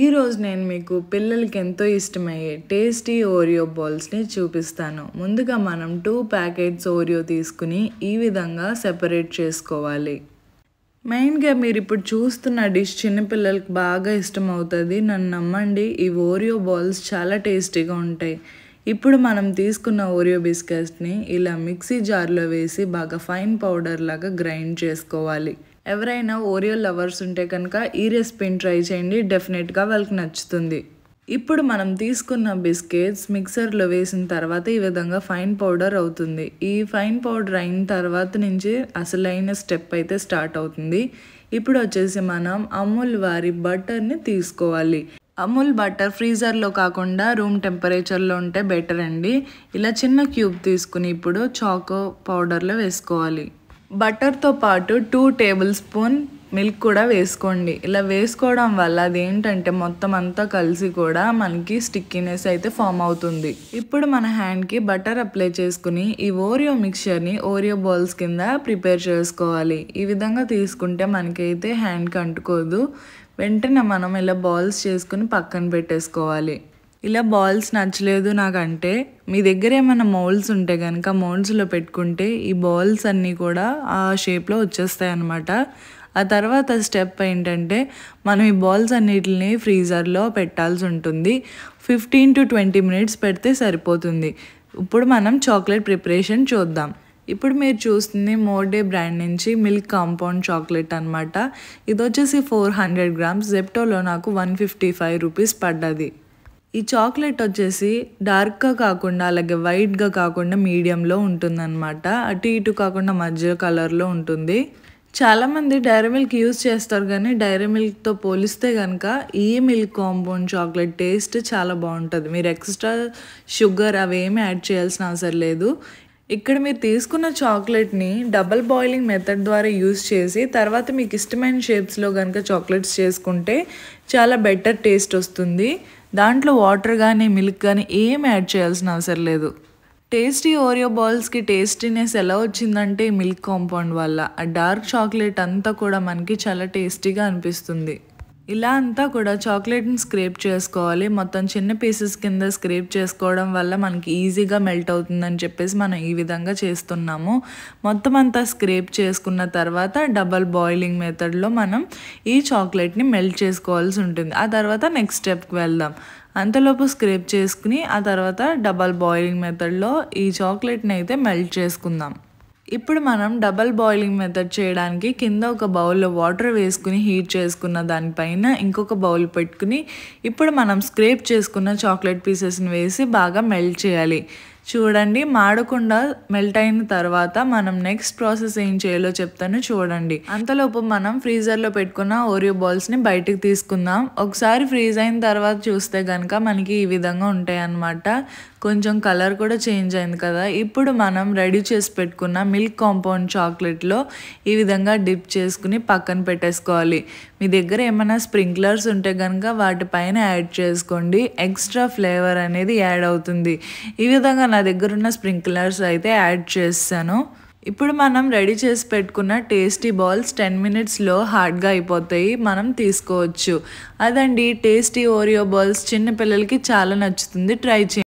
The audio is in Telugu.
ఈరోజు నేను మీకు పిల్లలకి ఎంతో ఇష్టమయ్యే టేస్టీ ఓరియో బాల్స్ని చూపిస్తాను ముందుగా మనం టూ ప్యాకెట్స్ ఓరియో తీసుకుని ఈ విధంగా సెపరేట్ చేసుకోవాలి మెయిన్గా మీరు ఇప్పుడు చూస్తున్న డిష్ చిన్నపిల్లలకి బాగా ఇష్టం అవుతుంది నన్ను నమ్మండి ఈ ఓరియో బాల్స్ చాలా టేస్టీగా ఉంటాయి ఇప్పుడు మనం తీసుకున్న ఓరియో బిస్కెట్స్ని ఇలా మిక్సీ జార్లో వేసి బాగా ఫైన్ పౌడర్ లాగా గ్రైండ్ చేసుకోవాలి ఎవరైనా ఓరియో లవర్స్ ఉంటే కనుక ఈ రెసిపీని ట్రై చేయండి డెఫినెట్గా వాళ్ళకి నచ్చుతుంది ఇప్పుడు మనం తీసుకున్న బిస్కెట్స్ మిక్సర్లో వేసిన తర్వాత ఈ విధంగా ఫైన్ పౌడర్ అవుతుంది ఈ ఫైన్ పౌడర్ అయిన తర్వాత నుంచి అసలైన స్టెప్ అయితే స్టార్ట్ అవుతుంది ఇప్పుడు వచ్చేసి మనం అమూల్ వారి బటర్ని తీసుకోవాలి అమూల్ బటర్ ఫ్రీజర్లో కాకుండా రూమ్ టెంపరేచర్లో ఉంటే బెటర్ అండి ఇలా చిన్న క్యూబ్ తీసుకుని ఇప్పుడు చాకో పౌడర్లో వేసుకోవాలి బటర్తో పాటు టూ టేబుల్ స్పూన్ మిల్క్ కూడా వేసుకోండి ఇలా వేసుకోవడం వల్ల అదేంటంటే మొత్తం అంతా కలిసి కూడా మనకి స్టిక్కీనెస్ అయితే ఫామ్ అవుతుంది ఇప్పుడు మన హ్యాండ్కి బటర్ అప్లై చేసుకుని ఈ ఓరియో మిక్చర్ని ఓరియో బాల్స్ కింద ప్రిపేర్ చేసుకోవాలి ఈ విధంగా తీసుకుంటే మనకైతే హ్యాండ్కి అంటుకోదు వెంటనే మనం ఇలా బాల్స్ చేసుకుని పక్కన పెట్టేసుకోవాలి ఇలా బాల్స్ నచ్చలేదు నాకంటే మీ దగ్గర ఏమైనా మౌల్స్ ఉంటే కనుక మౌల్స్లో పెట్టుకుంటే ఈ బాల్స్ అన్నీ కూడా ఆ షేప్లో వచ్చేస్తాయి అన్నమాట ఆ తర్వాత స్టెప్ ఏంటంటే మనం ఈ బాల్స్ అన్నిటిని ఫ్రీజర్లో పెట్టాల్సి ఉంటుంది ఫిఫ్టీన్ టు ట్వంటీ మినిట్స్ పెడితే సరిపోతుంది ఇప్పుడు మనం చాక్లెట్ ప్రిపరేషన్ చూద్దాం ఇప్పుడు మీరు చూస్తుంది మోర్డే బ్రాండ్ నుంచి మిల్క్ కాంపౌండ్ చాక్లెట్ అనమాట ఇది వచ్చేసి ఫోర్ హండ్రెడ్ గ్రామ్స్ జెప్టోలో నాకు వన్ ఫిఫ్టీ ఫైవ్ రూపీస్ పడ్డది ఈ చాక్లెట్ వచ్చేసి డార్క్గా కాకుండా అలాగే వైట్గా కాకుండా మీడియంలో ఉంటుందన్నమాట అటు ఇటు కాకుండా మధ్య కలర్లో ఉంటుంది చాలామంది డైరీ మిల్క్ యూజ్ చేస్తారు కానీ డైరీ మిల్క్తో పోలిస్తే కనుక ఈ మిల్క్ కాంపౌండ్ చాక్లెట్ టేస్ట్ చాలా బాగుంటుంది మీరు ఎక్స్ట్రా షుగర్ అవి ఏమి యాడ్ చేయాల్సిన అవసరం లేదు ఇక్కడ మీరు తీసుకున్న చాక్లెట్ని డబల్ బాయిలింగ్ మెథడ్ ద్వారా యూస్ చేసి తర్వాత మీకు ఇష్టమైన షేప్స్లో కనుక చాక్లెట్స్ చేసుకుంటే చాలా బెటర్ టేస్ట్ వస్తుంది దాంట్లో వాటర్ కానీ మిల్క్ కానీ ఏం యాడ్ చేయాల్సిన అవసరం లేదు టేస్టీ ఓరియో బాల్స్కి టేస్టీనెస్ ఎలా వచ్చిందంటే మిల్క్ కాంపౌండ్ వల్ల ఆ డార్క్ చాక్లెట్ అంతా కూడా మనకి చాలా టేస్టీగా అనిపిస్తుంది ఇలా అంతా కూడా చాక్లెట్ని స్క్రేప్ చేసుకోవాలి మొత్తం చిన్న పీసెస్ కింద స్క్రేప్ చేసుకోవడం వల్ల మనకి ఈజీగా మెల్ట్ అవుతుందని చెప్పేసి మనం ఈ విధంగా చేస్తున్నాము మొత్తం అంతా స్క్రేప్ చేసుకున్న తర్వాత డబల్ బాయిలింగ్ మెథడ్లో మనం ఈ చాక్లెట్ని మెల్ట్ చేసుకోవాల్సి ఉంటుంది ఆ తర్వాత నెక్స్ట్ స్టెప్కి వెళ్దాం అంతలోపు స్క్రేప్ చేసుకుని ఆ తర్వాత డబల్ బాయిలింగ్ మెథడ్లో ఈ చాక్లెట్ని అయితే మెల్ట్ చేసుకుందాం ఇప్పుడు మనం డబల్ బాయిలింగ్ మెథడ్ చేయడానికి కింద ఒక బౌల్లో వాటర్ వేసుకుని హీట్ చేసుకున్న దానిపైన ఇంకొక బౌల్ పెట్టుకుని ఇప్పుడు మనం స్క్రేప్ చేసుకున్న చాక్లెట్ పీసెస్ని వేసి బాగా మెల్ట్ చేయాలి చూడండి మాడకుండా మెల్ట్ అయిన తర్వాత మనం నెక్స్ట్ ప్రాసెస్ ఏం చేయాలో చెప్తాను చూడండి అంతలోపు మనం ఫ్రీజర్లో పెట్టుకున్న ఓరియో బాల్స్ని బయటికి తీసుకుందాం ఒకసారి ఫ్రీజ్ అయిన తర్వాత చూస్తే కనుక మనకి ఈ విధంగా ఉంటాయి అన్నమాట కొంచెం కలర్ కూడా చేంజ్ అయింది కదా ఇప్పుడు మనం రెడీ చేసి పెట్టుకున్న మిల్క్ కాంపౌండ్ చాక్లెట్లో ఈ విధంగా డిప్ చేసుకుని పక్కన పెట్టేసుకోవాలి మీ దగ్గర ఏమైనా స్ప్రింక్లర్స్ ఉంటే కనుక వాటిపైన యాడ్ చేసుకోండి ఎక్స్ట్రా ఫ్లేవర్ అనేది యాడ్ అవుతుంది ఈ విధంగా నా దగ్గర ఉన్న స్ప్రింక్లర్స్ అయితే యాడ్ చేస్తాను ఇప్పుడు మనం రెడీ చేసి పెట్టుకున్న టేస్టీ బాల్స్ టెన్ మినిట్స్లో హార్డ్గా అయిపోతాయి మనం తీసుకోవచ్చు అదండి టేస్టీ ఓరియో బాల్స్ చిన్నపిల్లలకి చాలా నచ్చుతుంది ట్రై చేయండి